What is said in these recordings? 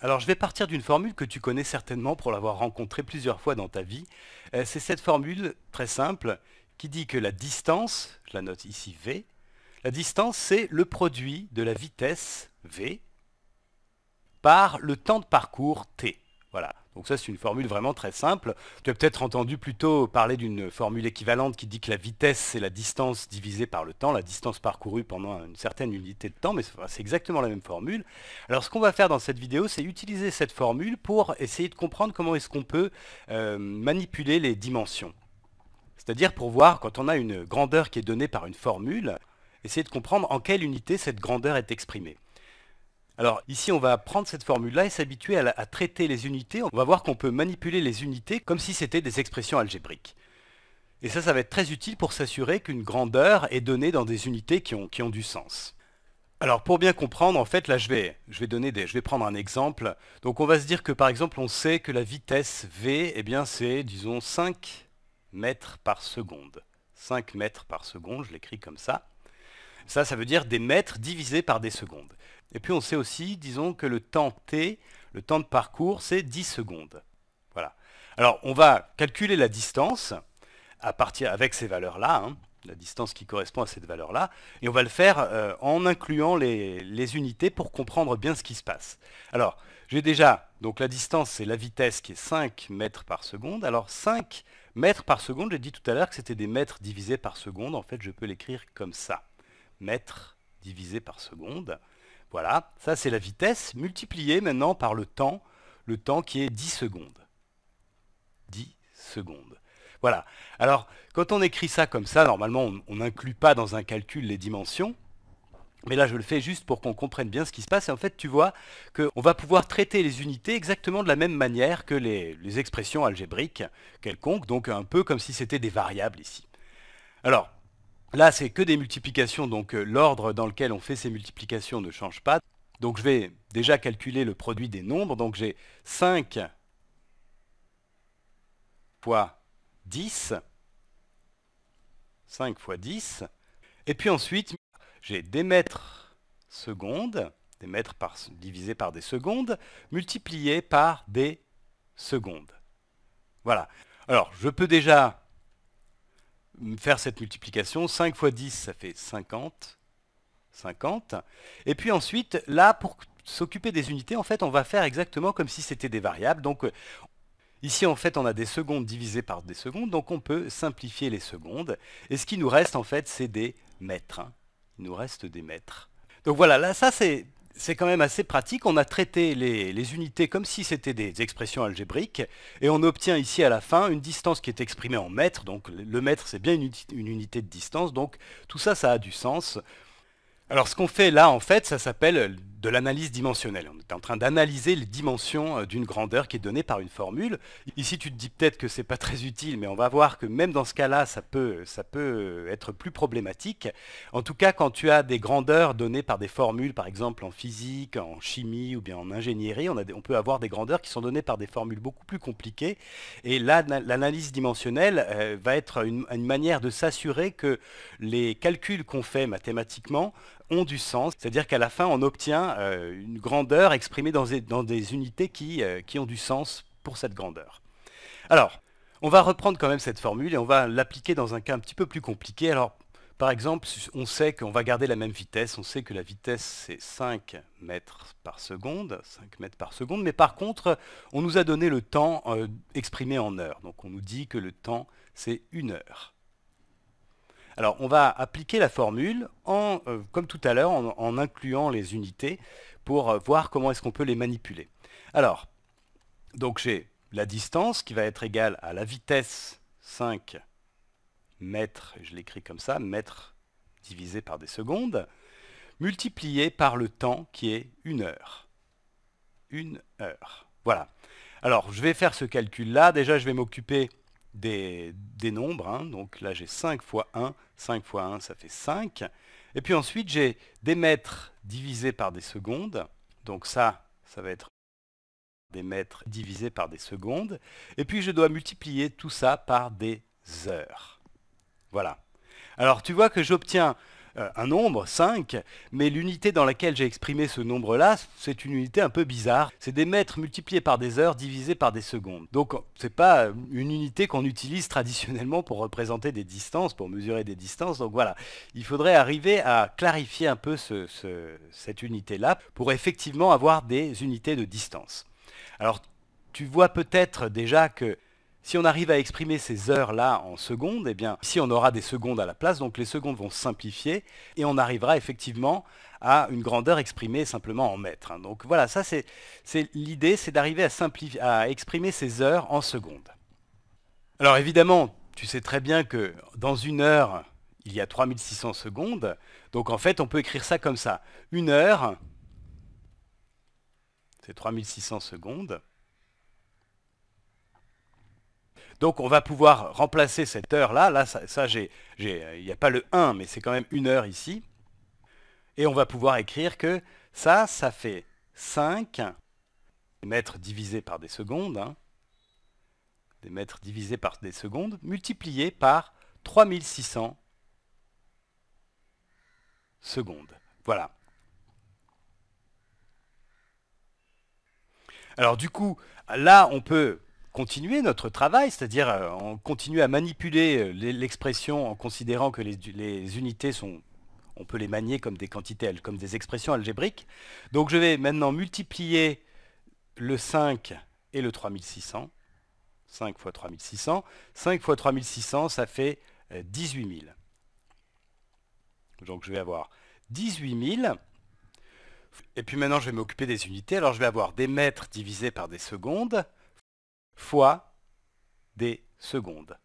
Alors je vais partir d'une formule que tu connais certainement pour l'avoir rencontrée plusieurs fois dans ta vie. Euh, c'est cette formule très simple qui dit que la distance, je la note ici V, la distance c'est le produit de la vitesse V par le temps de parcours T. Voilà, donc ça, c'est une formule vraiment très simple. Tu as peut-être entendu plutôt parler d'une formule équivalente qui dit que la vitesse, c'est la distance divisée par le temps, la distance parcourue pendant une certaine unité de temps, mais c'est exactement la même formule. Alors ce qu'on va faire dans cette vidéo, c'est utiliser cette formule pour essayer de comprendre comment est-ce qu'on peut euh, manipuler les dimensions. C'est-à-dire pour voir, quand on a une grandeur qui est donnée par une formule, essayer de comprendre en quelle unité cette grandeur est exprimée. Alors ici, on va prendre cette formule-là et s'habituer à, traiter les unités. On va voir qu'on peut manipuler les unités comme si c'était des expressions algébriques. Et ça, ça va être très utile pour s'assurer qu'une grandeur est donnée dans des unités qui ont, qui ont, du sens. Alors pour bien comprendre, en fait, là je vais, donner des, je vais prendre un exemple. Donc on va se dire que par exemple, on sait que la vitesse v, eh bien c'est, disons, 5 mètres par seconde. 5 mètres par seconde, je l'écris comme ça. Ça, ça veut dire des mètres divisés par des secondes. Et puis on sait aussi, disons, que le temps t, le temps de parcours, c'est 10 secondes. Voilà. Alors on va calculer la distance à partir avec ces valeurs-là, hein, la distance qui correspond à cette valeur-là, et on va le faire euh, en incluant les, unités pour comprendre bien ce qui se passe. Alors, j'ai déjà, donc la distance, c'est la vitesse qui est 5 mètres par seconde. Alors 5 mètres par seconde, j'ai dit tout à l'heure que c'était des mètres divisés par seconde. En fait, je peux l'écrire comme ça. Mètres divisés par seconde. Voilà, ça c'est la vitesse multipliée maintenant par le temps, le temps qui est 10 secondes. 10 secondes. Voilà. Alors, quand on écrit ça comme ça, normalement, on n'inclut pas dans un calcul les dimensions. Mais là, je le fais juste pour qu'on comprenne bien ce qui se passe. Et en fait, tu vois qu'on va pouvoir traiter les unités exactement de la même manière que les, les expressions algébriques quelconques, donc un peu comme si c'était des variables ici. Alors, Là, c'est que des multiplications, donc euh, l'ordre dans lequel on fait ces multiplications ne change pas. Donc je vais déjà calculer le produit des nombres. Donc j'ai 5 fois 10, 5 fois 10, et puis ensuite j'ai des mètres secondes, des mètres par, divisé par des secondes, multiplié par des secondes. Voilà. Alors je peux déjà faire cette multiplication. 5 fois 10, ça fait 50. 50. Et puis ensuite, là, pour s'occuper des unités, en fait, on va faire exactement comme si c'était des variables. Donc, euh, ici, en fait, on a des secondes divisées par des secondes, donc on peut simplifier les secondes. Et ce qui nous reste, en fait, c'est des mètres. Hein. Il nous reste des mètres. Donc voilà, là, ça, c'est c'est quand même assez pratique. On a traité les, unités comme si c'était des expressions algébriques, et on obtient ici à la fin une distance qui est exprimée en mètres, donc le mètre c'est bien une, unité de distance, donc tout ça ça a du sens. Alors ce qu'on fait là en fait, ça s'appelle de l'analyse dimensionnelle. On est en train d'analyser les dimensions euh, d'une grandeur qui est donnée par une formule. Ici, tu te dis peut-être que ce n'est pas très utile, mais on va voir que même dans ce cas-là, ça peut, ça peut euh, être plus problématique. En tout cas, quand tu as des grandeurs données par des formules, par exemple en physique, en chimie ou bien en ingénierie, on, a on peut avoir des grandeurs qui sont données par des formules beaucoup plus compliquées. Et là, l'analyse dimensionnelle euh, va être une manière de s'assurer que les calculs qu'on fait mathématiquement ont du sens, c'est-à-dire qu'à la fin, on obtient euh, une grandeur exprimée dans des, unités qui, euh, qui ont du sens pour cette grandeur. Alors, on va reprendre quand même cette formule et on va l'appliquer dans un cas un petit peu plus compliqué. Alors, par exemple, on sait qu'on va garder la même vitesse, on sait que la vitesse c'est 5 mètres par seconde, 5 mètres par seconde, mais par contre, on nous a donné le temps euh, exprimé en heures. Donc on nous dit que le temps c'est une heure. Alors on va appliquer la formule en euh, comme tout à l'heure, en, incluant les unités pour euh, voir comment est-ce qu'on peut les manipuler. Alors, donc j'ai la distance qui va être égale à la vitesse 5 mètres, je l'écris comme ça, mètres divisé par des secondes, multiplié par le temps qui est une heure. Une heure. Voilà. Alors, je vais faire ce calcul-là. Déjà, je vais m'occuper des, nombres. Hein. Donc là, j'ai 5 fois 1. 5 fois 1, ça fait 5. Et puis ensuite, j'ai des mètres divisés par des secondes. Donc ça, ça va être des mètres divisés par des secondes. Et puis je dois multiplier tout ça par des heures. Voilà. Alors tu vois que j'obtiens euh, un nombre, 5, mais l'unité dans laquelle j'ai exprimé ce nombre-là, c'est une unité un peu bizarre. C'est des mètres multipliés par des heures divisés par des secondes. Donc c'est pas une unité qu'on utilise traditionnellement pour représenter des distances, pour mesurer des distances. Donc voilà, il faudrait arriver à clarifier un peu cette unité-là pour effectivement avoir des unités de distance. Alors tu vois peut-être déjà que si on arrive à exprimer ces heures-là en secondes, eh bien, ici on aura des secondes à la place, donc les secondes vont simplifier et on arrivera effectivement à une grandeur exprimée simplement en mètres. Hein. Donc voilà, ça c'est l'idée, c'est d'arriver à, à exprimer ces heures en secondes. Alors évidemment, tu sais très bien que dans une heure, il y a 3600 secondes, donc en fait on peut écrire ça comme ça. Une heure, c'est 3600 secondes. Donc on va pouvoir remplacer cette heure-là. Là, ça, j'ai, euh, il n'y a pas le 1, mais c'est quand même une heure ici. Et on va pouvoir écrire que ça, ça fait 5 mètres divisés par des secondes, hein, des mètres divisés par des secondes, multiplié par 3600 secondes. Voilà. Alors du coup, là, on peut continuer notre travail, c'est-à-dire euh, on continue à manipuler euh, l'expression en considérant que les, unités sont, on peut les manier comme des quantités, comme des expressions algébriques. Donc je vais maintenant multiplier le 5 et le 3600. 5 fois 3600. 5 fois 3600, ça fait 18 euh, 000. Donc je vais avoir 18 000. Et puis maintenant, je vais m'occuper des unités. Alors je vais avoir des mètres divisés par des secondes fois des secondes.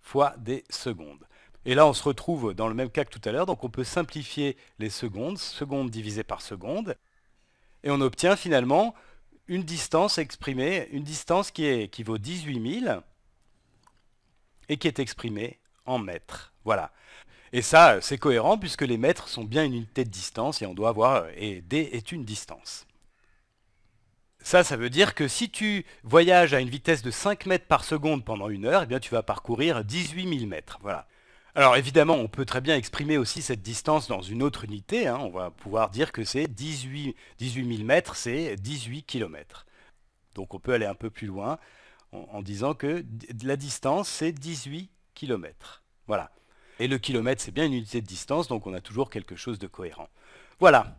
Fois des secondes. Et là, on se retrouve dans le même cas que tout à l'heure, donc on peut simplifier les secondes, secondes divisées par secondes, et on obtient finalement une distance exprimée, une distance qui, qui vaut 18 000 et qui est exprimée en mètres. Voilà. Et ça, c'est cohérent puisque les mètres sont bien une unité de distance et on doit avoir, et D est une distance. Ça, ça veut dire que si tu voyages à une vitesse de 5 mètres par seconde pendant une heure, eh bien, tu vas parcourir 18 000 mètres. Voilà. Alors évidemment, on peut très bien exprimer aussi cette distance dans une autre unité. Hein. On va pouvoir dire que c'est 18, 000 mètres, c'est 18 km. Donc on peut aller un peu plus loin en, disant que la distance, c'est 18 km. Voilà. Et le kilomètre, c'est bien une unité de distance, donc on a toujours quelque chose de cohérent. Voilà,